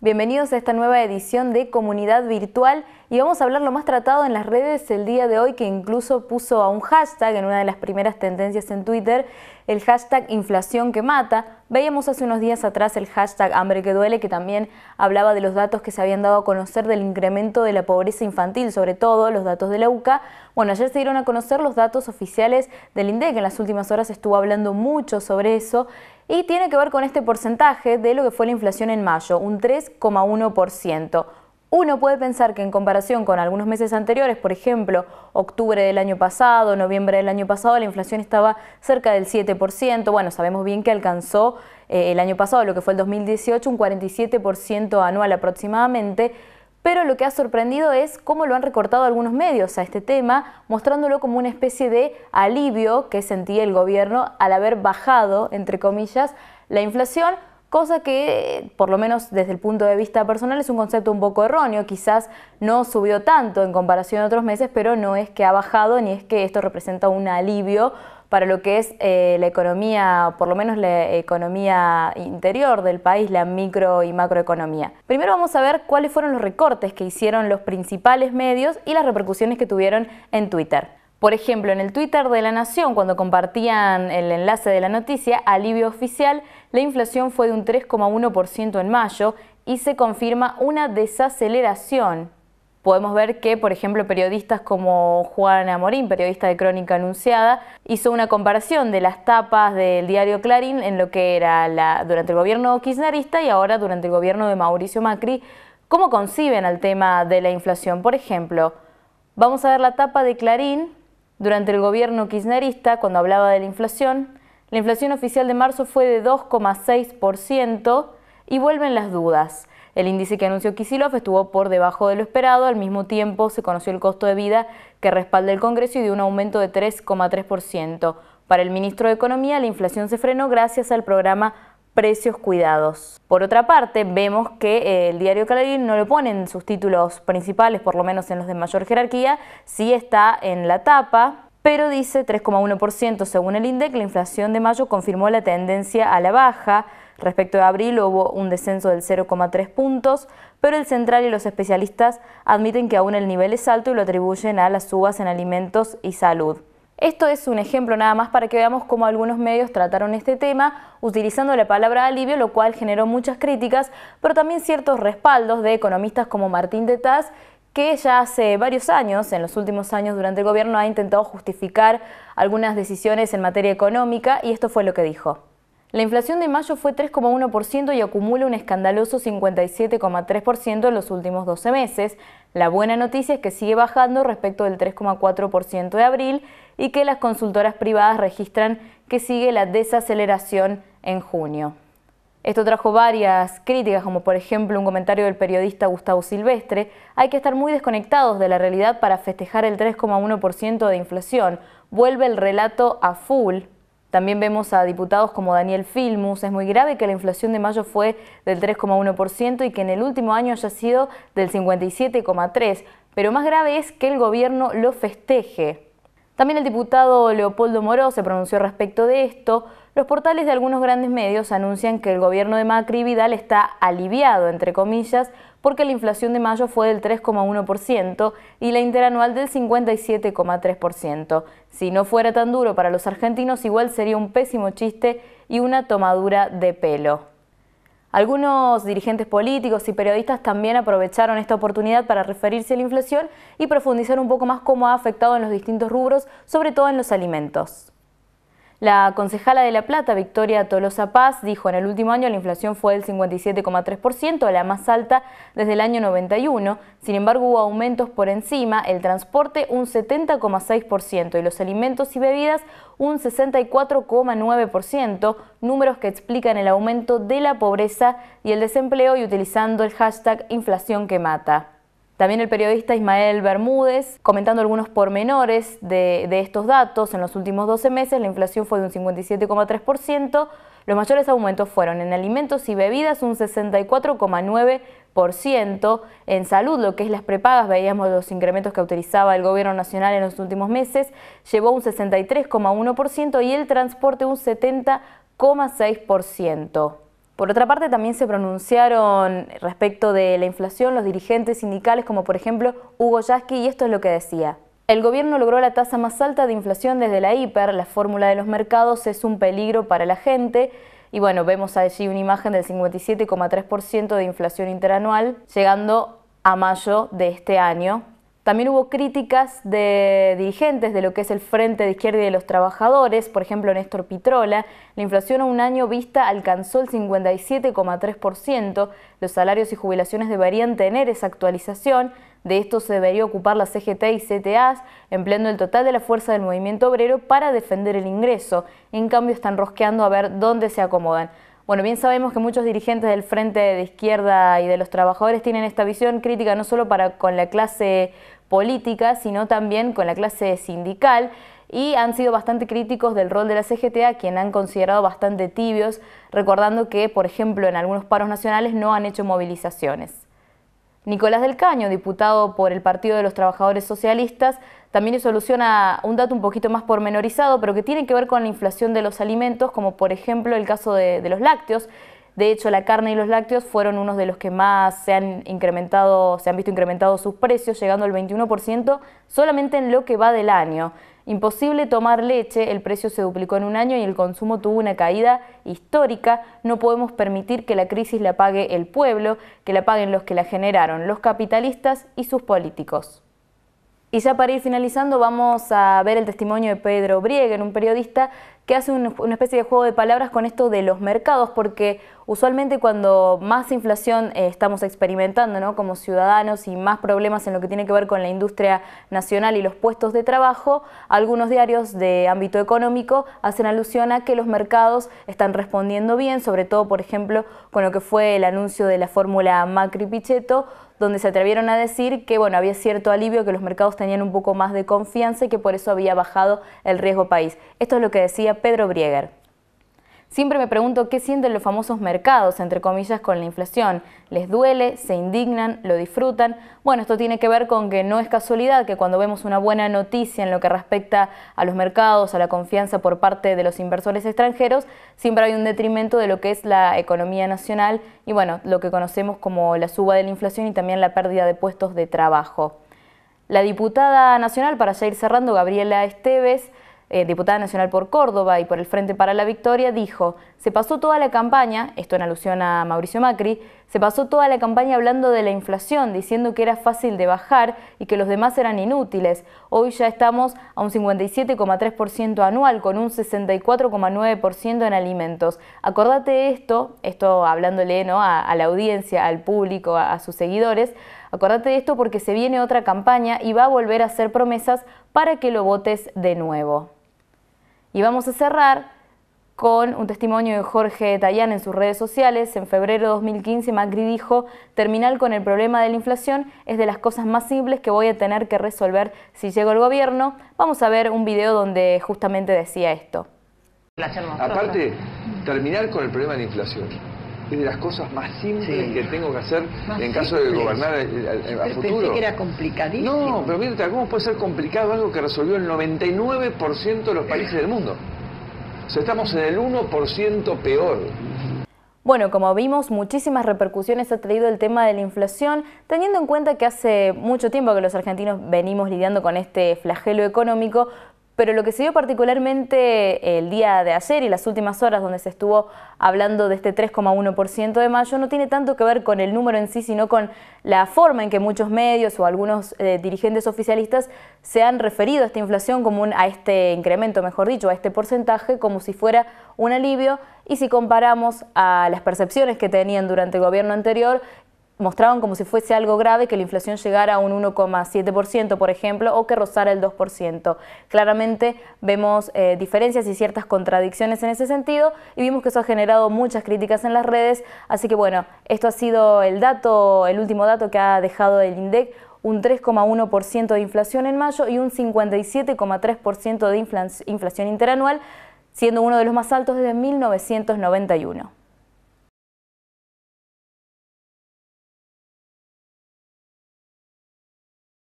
Bienvenidos a esta nueva edición de Comunidad Virtual y vamos a hablar lo más tratado en las redes el día de hoy que incluso puso a un hashtag en una de las primeras tendencias en Twitter, el hashtag inflación que mata. Veíamos hace unos días atrás el hashtag hambre que duele que también hablaba de los datos que se habían dado a conocer del incremento de la pobreza infantil, sobre todo los datos de la UCA. Bueno, ayer se dieron a conocer los datos oficiales del INDEC, en las últimas horas estuvo hablando mucho sobre eso y tiene que ver con este porcentaje de lo que fue la inflación en mayo, un 3,1%. Uno puede pensar que en comparación con algunos meses anteriores, por ejemplo, octubre del año pasado, noviembre del año pasado, la inflación estaba cerca del 7%. Bueno, sabemos bien que alcanzó eh, el año pasado, lo que fue el 2018, un 47% anual aproximadamente pero lo que ha sorprendido es cómo lo han recortado algunos medios a este tema, mostrándolo como una especie de alivio que sentía el gobierno al haber bajado, entre comillas, la inflación, cosa que, por lo menos desde el punto de vista personal, es un concepto un poco erróneo. Quizás no subió tanto en comparación a otros meses, pero no es que ha bajado ni es que esto representa un alivio para lo que es eh, la economía, por lo menos la economía interior del país, la micro y macroeconomía. Primero vamos a ver cuáles fueron los recortes que hicieron los principales medios y las repercusiones que tuvieron en Twitter. Por ejemplo, en el Twitter de La Nación, cuando compartían el enlace de la noticia, alivio oficial, la inflación fue de un 3,1% en mayo y se confirma una desaceleración podemos ver que, por ejemplo, periodistas como Juana Morín, periodista de Crónica Anunciada, hizo una comparación de las tapas del diario Clarín en lo que era durante el gobierno kirchnerista y ahora durante el gobierno de Mauricio Macri, cómo conciben al tema de la inflación. Por ejemplo, vamos a ver la tapa de Clarín durante el gobierno kirchnerista cuando hablaba de la inflación. La inflación oficial de marzo fue de 2,6% y vuelven las dudas. El índice que anunció Kisilov estuvo por debajo de lo esperado, al mismo tiempo se conoció el costo de vida que respalda el Congreso y dio un aumento de 3,3%. Para el ministro de Economía, la inflación se frenó gracias al programa precios cuidados. Por otra parte, vemos que eh, el diario Clarín no lo pone en sus títulos principales, por lo menos en los de mayor jerarquía, sí está en la tapa, pero dice 3,1% según el INDEC, la inflación de mayo confirmó la tendencia a la baja, Respecto de abril hubo un descenso del 0,3 puntos, pero el central y los especialistas admiten que aún el nivel es alto y lo atribuyen a las subas en alimentos y salud. Esto es un ejemplo nada más para que veamos cómo algunos medios trataron este tema utilizando la palabra alivio, lo cual generó muchas críticas, pero también ciertos respaldos de economistas como Martín Taz, que ya hace varios años, en los últimos años durante el gobierno, ha intentado justificar algunas decisiones en materia económica y esto fue lo que dijo. La inflación de mayo fue 3,1% y acumula un escandaloso 57,3% en los últimos 12 meses. La buena noticia es que sigue bajando respecto del 3,4% de abril y que las consultoras privadas registran que sigue la desaceleración en junio. Esto trajo varias críticas, como por ejemplo un comentario del periodista Gustavo Silvestre, hay que estar muy desconectados de la realidad para festejar el 3,1% de inflación. Vuelve el relato a full también vemos a diputados como Daniel Filmus. Es muy grave que la inflación de mayo fue del 3,1% y que en el último año haya sido del 57,3%. Pero más grave es que el gobierno lo festeje. También el diputado Leopoldo Moró se pronunció respecto de esto. Los portales de algunos grandes medios anuncian que el gobierno de Macri Vidal está aliviado, entre comillas, porque la inflación de mayo fue del 3,1% y la interanual del 57,3%. Si no fuera tan duro para los argentinos, igual sería un pésimo chiste y una tomadura de pelo. Algunos dirigentes políticos y periodistas también aprovecharon esta oportunidad para referirse a la inflación y profundizar un poco más cómo ha afectado en los distintos rubros, sobre todo en los alimentos. La concejala de La Plata, Victoria Tolosa Paz, dijo en el último año la inflación fue del 57,3%, la más alta desde el año 91. Sin embargo, hubo aumentos por encima, el transporte un 70,6% y los alimentos y bebidas un 64,9%, números que explican el aumento de la pobreza y el desempleo y utilizando el hashtag inflación que mata. También el periodista Ismael Bermúdez, comentando algunos pormenores de, estos datos, en los últimos 12 meses la inflación fue de un 57,3%, los mayores aumentos fueron en alimentos y bebidas un 64,9%, en salud, lo que es las prepagas, veíamos los incrementos que autorizaba el gobierno nacional en los últimos meses, llevó un 63,1% y el transporte un 70,6%. Por otra parte, también se pronunciaron respecto de la inflación los dirigentes sindicales como por ejemplo Hugo Yasky y esto es lo que decía. El gobierno logró la tasa más alta de inflación desde la hiper, la fórmula de los mercados es un peligro para la gente, y bueno, vemos allí una imagen del 57,3% de inflación interanual llegando a mayo de este año, también hubo críticas de dirigentes de lo que es el Frente de Izquierda y de los Trabajadores, por ejemplo Néstor Pitrola. La inflación a un año vista alcanzó el 57,3%. Los salarios y jubilaciones deberían tener esa actualización. De esto se debería ocupar la CGT y CTAs, empleando el total de la fuerza del movimiento obrero para defender el ingreso. En cambio, están rosqueando a ver dónde se acomodan. Bueno, bien sabemos que muchos dirigentes del Frente de Izquierda y de los trabajadores tienen esta visión crítica no solo con la clase política, sino también con la clase sindical y han sido bastante críticos del rol de la CGTA, quien han considerado bastante tibios, recordando que, por ejemplo, en algunos paros nacionales no han hecho movilizaciones. Nicolás del Caño, diputado por el Partido de los Trabajadores Socialistas, también soluciona un dato un poquito más pormenorizado, pero que tiene que ver con la inflación de los alimentos, como por ejemplo el caso de, los lácteos. De hecho, la carne y los lácteos fueron unos de los que más se han incrementado, se han visto incrementados sus precios, llegando al 21% solamente en lo que va del año. Imposible tomar leche, el precio se duplicó en un año y el consumo tuvo una caída histórica. No podemos permitir que la crisis la pague el pueblo, que la paguen los que la generaron, los capitalistas y sus políticos. Y ya para ir finalizando vamos a ver el testimonio de Pedro Brieguen, un periodista que hace una especie de juego de palabras con esto de los mercados, porque usualmente cuando más inflación eh, estamos experimentando como ciudadanos y más problemas en lo que tiene que ver con la industria nacional y los puestos de trabajo, algunos diarios de ámbito económico hacen alusión a que los mercados están respondiendo bien, sobre todo por ejemplo con lo que fue el anuncio de la fórmula Macri-Pichetto, donde se atrevieron a decir que bueno, había cierto alivio, que los mercados tenían un poco más de confianza y que por eso había bajado el riesgo país. Esto es lo que decía Pedro Brieger. Siempre me pregunto qué sienten los famosos mercados, entre comillas, con la inflación. ¿Les duele? ¿Se indignan? ¿Lo disfrutan? Bueno, esto tiene que ver con que no es casualidad que cuando vemos una buena noticia en lo que respecta a los mercados, a la confianza por parte de los inversores extranjeros, siempre hay un detrimento de lo que es la economía nacional y bueno, lo que conocemos como la suba de la inflación y también la pérdida de puestos de trabajo. La diputada nacional, para ya ir cerrando, Gabriela Esteves, eh, diputada nacional por Córdoba y por el Frente para la Victoria, dijo, se pasó toda la campaña, esto en alusión a Mauricio Macri, se pasó toda la campaña hablando de la inflación, diciendo que era fácil de bajar y que los demás eran inútiles. Hoy ya estamos a un 57,3% anual con un 64,9% en alimentos. Acordate esto, esto hablándole ¿no? a, la audiencia, al público, a, a sus seguidores, acordate de esto porque se viene otra campaña y va a volver a hacer promesas para que lo votes de nuevo. Y vamos a cerrar con un testimonio de Jorge Tallán en sus redes sociales. En febrero de 2015 Macri dijo, terminar con el problema de la inflación es de las cosas más simples que voy a tener que resolver si llego al gobierno. Vamos a ver un video donde justamente decía esto. Aparte, terminar con el problema de la inflación de las cosas más simples que tengo que hacer en caso de gobernar eh, eh, a, futuro. Pensé que era complicadísimo. No, pero mira, ¿cómo puede ser complicado algo que resolvió el 99% de los países del mundo? O sea, estamos en el 1% peor. Bueno, como vimos, muchísimas repercusiones ha traído el tema de la inflación, teniendo en cuenta que hace mucho tiempo que los argentinos venimos lidiando con este flagelo económico, pero lo que se vio particularmente eh, el día de ayer y las últimas horas donde se estuvo hablando de este 3,1% de mayo no tiene tanto que ver con el número en sí, sino con la forma en que muchos medios o algunos eh, dirigentes oficialistas se han referido a esta inflación como a este incremento, mejor dicho, a este porcentaje como si fuera un alivio y si comparamos a las percepciones que tenían durante el gobierno anterior mostraban como si fuese algo grave que la inflación llegara a un 1,7%, por ejemplo, o que rozara el 2%. Claramente vemos eh, diferencias y ciertas contradicciones en ese sentido y vimos que eso ha generado muchas críticas en las redes, así que bueno, esto ha sido el dato, el último dato que ha dejado el INDEC un 3,1% de inflación en mayo y un 57,3% de inflación interanual, siendo uno de los más altos desde 1991.